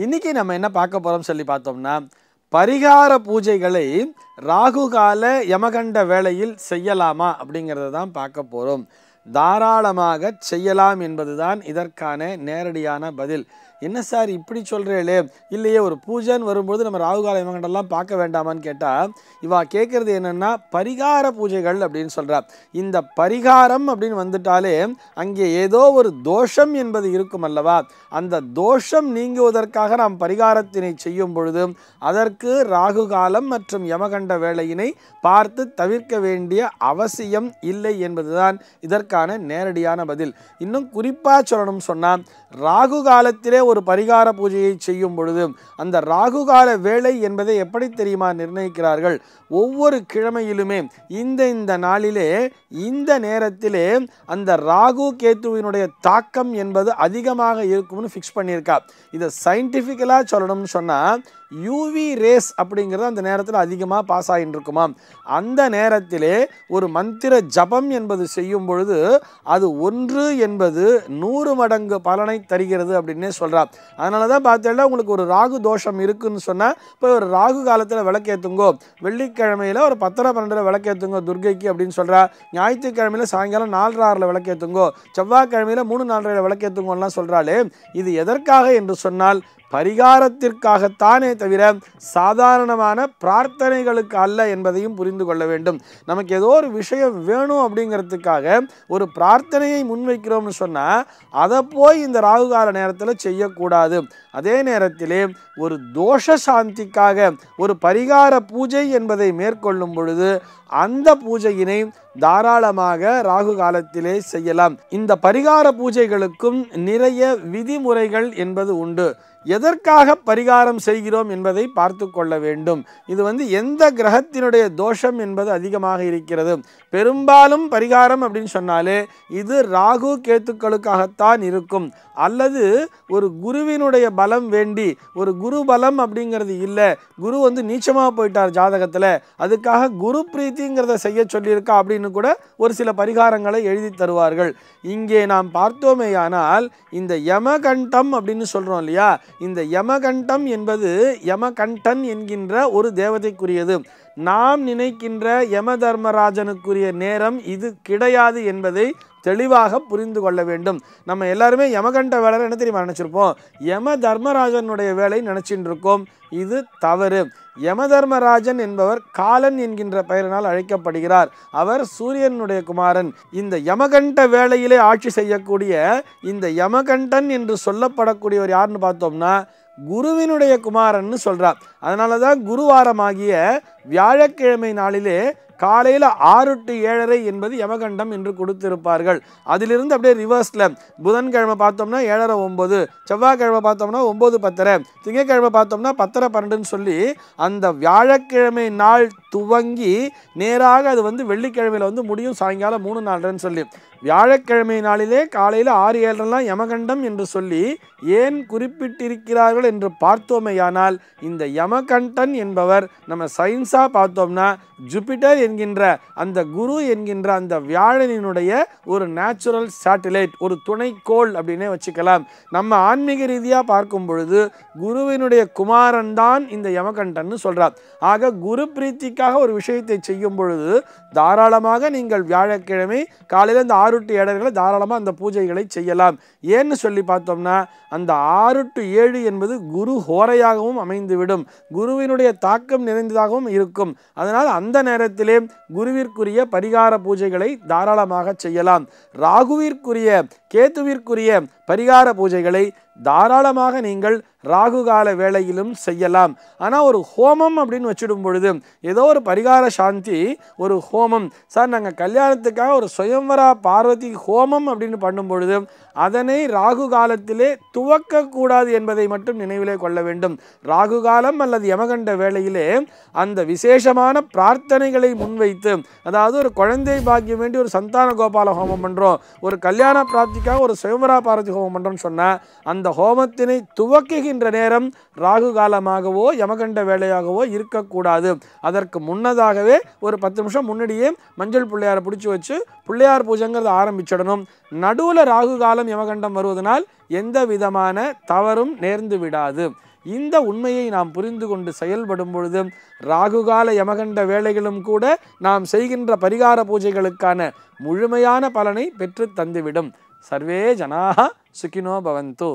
இன்னைக்கு நம்ம என்ன பார்க்க போறோம் சொல்லி பார்த்தோம்னா பரிகார பூஜைகளை ராகுகால யமகண்ட வேளையில் செய்யலாமா அப்படிங்கிறத தான் பார்க்க போறோம் தாராளமாக செய்யலாம் என்பதுதான் இதற்கான நேரடியான பதில் என்ன சார் இப்படி சொல்கிறேளே இல்லையே ஒரு பூஜைன்னு வரும்போது நம்ம ராகுகால இவங்கள்டெல்லாம் பார்க்க வேண்டாமான்னு கேட்டால் இவா கேட்குறது என்னென்னா பரிகார பூஜைகள் அப்படின்னு சொல்கிறா இந்த பரிகாரம் அப்படின்னு வந்துட்டாலே அங்கே ஏதோ ஒரு தோஷம் என்பது இருக்கும் அல்லவா அந்த தோஷம் நீங்குவதற்காக நாம் பரிகாரத்தினை செய்யும் பொழுது அதற்கு ராகுகாலம் மற்றும் யமகண்ட வேலையினை பார்த்து தவிர்க்க வேண்டிய அவசியம் இல்லை என்பதுதான் இதற்கான நேரடியான பதில் இன்னும் குறிப்பாக சொல்லணும்னு சொன்னால் ராகு காலத்திலே ஒரு பரிகார பூஜையை செய்யும் பொழுது அந்த ராகுகால வேலை என்பதை எப்படி தெரியுமா நிர்ணயிக்கிறார்கள் ஒவ்வொரு கிழமையிலுமே இந்த இந்த நாளிலே இந்த நேரத்திலே அந்த ராகு கேத்துவினுடைய தாக்கம் என்பது அதிகமாக இருக்கும்னு ஃபிக்ஸ் பண்ணியிருக்கா இதை சயின்டிஃபிக்கலாக சொல்லணும்னு சொன்னால் யூவி ரேஸ் அப்படிங்கிறது அந்த நேரத்தில் அதிகமாக பாஸ் ஆகிட்டு இருக்குமா அந்த நேரத்திலே ஒரு மந்திர ஜபம் என்பது செய்யும் பொழுது அது ஒன்று என்பது நூறு மடங்கு பலனை தருகிறது அப்படின்னே சொல்கிறார் அதனால தான் பார்த்தேன்னா உங்களுக்கு ஒரு ராகு தோஷம் இருக்குன்னு சொன்னால் இப்போ ஒரு ராகு காலத்தில் விளக்கேற்றுங்கோ வெள்ளிக்கிழமையில் ஒரு பத்தரை பன்னெண்டரை விளக்கேற்றுங்கோ துர்கைக்கு அப்படின்னு சொல்கிறா ஞாயிற்றுக்கிழமையில் சாயங்காலம் நாலரை ஆறில் விளக்கேற்றுங்கோ செவ்வாய்க்கிழமையில் மூணு நாலரை விளக்கேற்றுங்கோன்னா சொல்கிறாளே இது எதற்காக என்று சொன்னால் பரிகாரத்திற்காகத்தானே தவிர சாதாரணமான பிரார்த்தனைகளுக்கு அல்ல என்பதையும் புரிந்து கொள்ள வேண்டும் நமக்கு ஏதோ ஒரு விஷயம் வேணும் அப்படிங்கிறதுக்காக ஒரு பிரார்த்தனையை முன்வைக்கிறோம்னு சொன்னால் அதை போய் இந்த ராகுகால நேரத்தில் செய்யக்கூடாது அதே நேரத்திலே ஒரு தோஷ சாந்திக்காக ஒரு பரிகார பூஜை என்பதை மேற்கொள்ளும் பொழுது அந்த பூஜையினை தாராளமாக ராகு காலத்திலே செய்யலாம் இந்த பரிகார பூஜைகளுக்கும் நிறைய விதிமுறைகள் என்பது உண்டு எதற்காக பரிகாரம் செய்கிறோம் என்பதை பார்த்து கொள்ள வேண்டும் இது வந்து எந்த கிரகத்தினுடைய தோஷம் என்பது அதிகமாக இருக்கிறது பெரும்பாலும் பரிகாரம் அப்படின்னு சொன்னாலே இது ராகு கேத்துக்களுக்காகத்தான் இருக்கும் அல்லது ஒரு குருவினுடைய பலம் வேண்டி ஒரு குரு பலம் அப்படிங்கிறது இல்லை குரு வந்து நீச்சமாக போயிட்டார் ஜாதகத்தில் அதுக்காக குரு பிரீத்தி தீங்கிறத செய்ய சொல்லியிருக்கா அப்படின்னு கூட ஒரு சில பரிகாரங்களை எழுதி தருவார்கள் இங்கே நாம் பார்த்தோமேயானால் இந்த யமகண்டம் அப்படின்னு சொல்கிறோம் இல்லையா இந்த யமகண்டம் என்பது யமகண்டன் என்கின்ற ஒரு தேவதைக்குரியது நாம் நினைக்கின்ற யம தர்மராஜனுக்குரிய நேரம் இது கிடையாது என்பதை தெளிவாக புரிந்து கொள்ள வேண்டும் நம்ம எல்லாருமே யமகண்ட வேலை என்ன தெரியுமா நினச்சிருப்போம் யம தர்மராஜனுடைய வேலை நினச்சிட்டு இருக்கோம் இது தவறு யம தர்மராஜன் என்பவர் காலன் என்கின்ற பெயரினால் அழைக்கப்படுகிறார் அவர் சூரியனுடைய குமாரன் இந்த யமகண்ட வேலையிலே ஆட்சி செய்யக்கூடிய இந்த யமகண்டன் என்று சொல்லப்படக்கூடியவர் யாருன்னு பார்த்தோம்னா குருவினுடைய குமாரன்னு சொல்றார் அதனால தான் குருவாரமாகிய வியாழக்கிழமை நாளிலே காலையில் ஆறு டு ஏழரை என்பது யமகண்டம் என்று கொடுத்திருப்பார்கள் அதிலிருந்து அப்படியே ரிவர்ஸில் புதன்கிழமை பார்த்தோம்னா ஏழரை ஒம்பது செவ்வாய்க்கிழமை பார்த்தோம்னா ஒம்பது பத்தரை திங்கக்கிழமை பார்த்தோம்னா பத்தரை பன்னெண்டுன்னு சொல்லி அந்த வியாழக்கிழமை நாள் துவங்கி நேராக அது வந்து வெள்ளிக்கிழமையில் வந்து முடியும் சாயங்காலம் மூணு நாலுன்னு சொல்லி வியாழக்கிழமை நாளிலே காலையில் ஆறு ஏழரெல்லாம் யமகண்டம் என்று சொல்லி ஏன் குறிப்பிட்டிருக்கிறார்கள் என்று பார்த்தோமேயானால் இந்த யமகண்டன் என்பவர் நம்ம சயின்ஸாக பார்த்தோம்னா ஜூபிட்டர் என்கின்ற அந்த குரு என்கின்ற அந்த வியாழனினுடைய ஒரு நேச்சுரல் சேட்டிலைட் ஒரு துணைக்கோள் அப்படின்னே வச்சுக்கலாம் நம்ம ஆன்மீக ரீதியாக பார்க்கும் பொழுது குருவினுடைய குமாரன் தான் இந்த யமகண்டன் சொல்கிறார் ஆக குரு பிரீத்திக்காக ஒரு விஷயத்தை செய்யும் பொழுது தாராளமாக நீங்கள் வியாழக்கிழமை காலையில் இந்த ஆறு ஆறு ஏழர்களை தாராளமாக அந்த பூஜைகளை செய்யலாம் ஏன்னு சொல்லி பார்த்தோம்னா அந்த ஆறு டு ஏழு என்பது குரு ஹோரையாகவும் அமைந்துவிடும் குருவினுடைய தாக்கம் நிறைந்ததாகவும் இருக்கும் அதனால் அந்த நேரத்திலே குருவிற்குரிய பரிகார பூஜைகளை தாராளமாக செய்யலாம் ராகுவிற்குரிய கேத்துவிற்குரிய பரிகார பூஜைகளை தாராளமாக நீங்கள் ராகு கால வேளையிலும் செய்யலாம் ஆனால் ஒரு ஹோமம் அப்படின்னு வச்சுடும் பொழுது ஏதோ ஒரு பரிகார சாந்தி ஒரு ஹோமம் சார் நாங்கள் கல்யாணத்துக்காக ஒரு சுயம்வரா பார்வதி ஹோமம் அப்படின்னு பண்ணும் பொழுது அதனை ராகு காலத்திலே துவக்கக்கூடாது என்பதை மட்டும் நினைவிலே கொள்ள வேண்டும் ராகு காலம் அல்லது யமகண்ட வேளையிலே அந்த விசேஷமான பிரார்த்தனைகளை முன்வைத்து அதாவது ஒரு குழந்தை பாக்கியம் வேண்டி ஒரு சந்தான கோபால ஹோமம் பண்ணுறோம் ஒரு கல்யாண பிராப்திக்காக ஒரு சுயம்வரா பார்வதி ஹோமம் பண்ணுறோம்னு சொன்னால் அந்த ஹோமத்தினை துவக்குகின்ற நேரம் ராகு காலமாகவோ யமகண்ட வேலையாகவோ இருக்கக்கூடாது அதற்கு முன்னதாகவே ஒரு பத்து நிமிஷம் முன்னாடியே மஞ்சள் பிள்ளையாரை பிடிச்சி வச்சு பிள்ளையார் பூஜைங்கிறத ஆரம்பிச்சிடணும் நடுவில் ராகு காலம் யமகண்டம் வருவதனால் எந்த விதமான தவறும் நேர்ந்து விடாது இந்த உண்மையை நாம் புரிந்து கொண்டு செயல்படும் பொழுது ராகுகால யமகண்ட வேலைகளும் கூட நாம் செய்கின்ற பரிகார பூஜைகளுக்கான முழுமையான பலனை பெற்று தந்துவிடும் சர்வே ஜனாக சுகினோ பவந்தோ